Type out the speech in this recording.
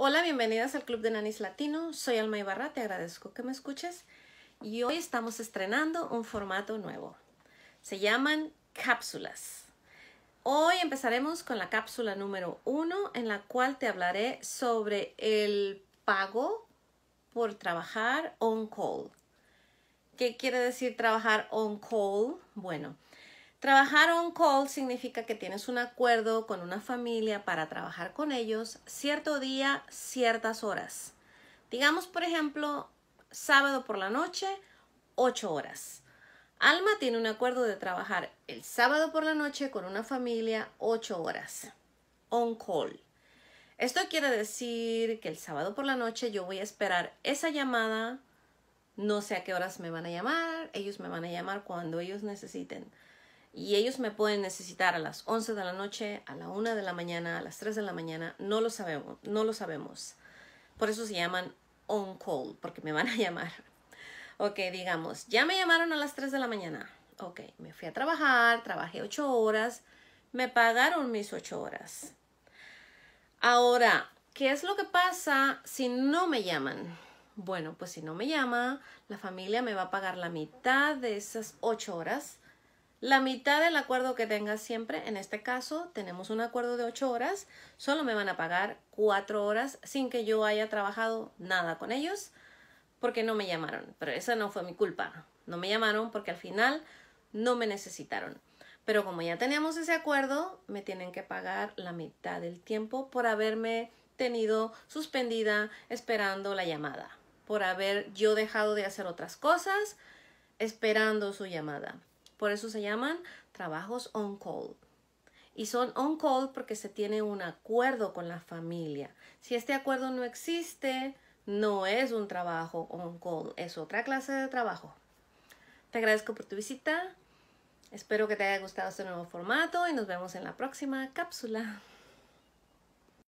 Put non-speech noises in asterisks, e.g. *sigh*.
Hola, bienvenidas al Club de Nanis Latino. Soy Alma Ibarra, te agradezco que me escuches. Y hoy estamos estrenando un formato nuevo. Se llaman cápsulas. Hoy empezaremos con la cápsula número uno, en la cual te hablaré sobre el pago por trabajar on call. ¿Qué quiere decir trabajar on call? Bueno, Trabajar on call significa que tienes un acuerdo con una familia para trabajar con ellos cierto día, ciertas horas. Digamos, por ejemplo, sábado por la noche, 8 horas. Alma tiene un acuerdo de trabajar el sábado por la noche con una familia 8 horas. On call. Esto quiere decir que el sábado por la noche yo voy a esperar esa llamada. No sé a qué horas me van a llamar. Ellos me van a llamar cuando ellos necesiten y ellos me pueden necesitar a las 11 de la noche, a la 1 de la mañana, a las 3 de la mañana, no lo sabemos, no lo sabemos. Por eso se llaman on call, porque me van a *laughs* llamar. Ok, digamos, ya me llamaron a las 3 de la mañana. Ok, me fui a trabajar, trabajé 8 horas, me pagaron mis 8 horas. Ahora, ¿qué es lo que pasa si no me llaman? Bueno, pues si no me llama, la familia me va a pagar la mitad de esas 8 horas la mitad del acuerdo que tengas siempre, en este caso tenemos un acuerdo de 8 horas, solo me van a pagar 4 horas sin que yo haya trabajado nada con ellos porque no me llamaron, pero esa no fue mi culpa, no me llamaron porque al final no me necesitaron. Pero como ya teníamos ese acuerdo, me tienen que pagar la mitad del tiempo por haberme tenido suspendida esperando la llamada, por haber yo dejado de hacer otras cosas esperando su llamada. Por eso se llaman trabajos on call. Y son on call porque se tiene un acuerdo con la familia. Si este acuerdo no existe, no es un trabajo on call, es otra clase de trabajo. Te agradezco por tu visita. Espero que te haya gustado este nuevo formato y nos vemos en la próxima cápsula.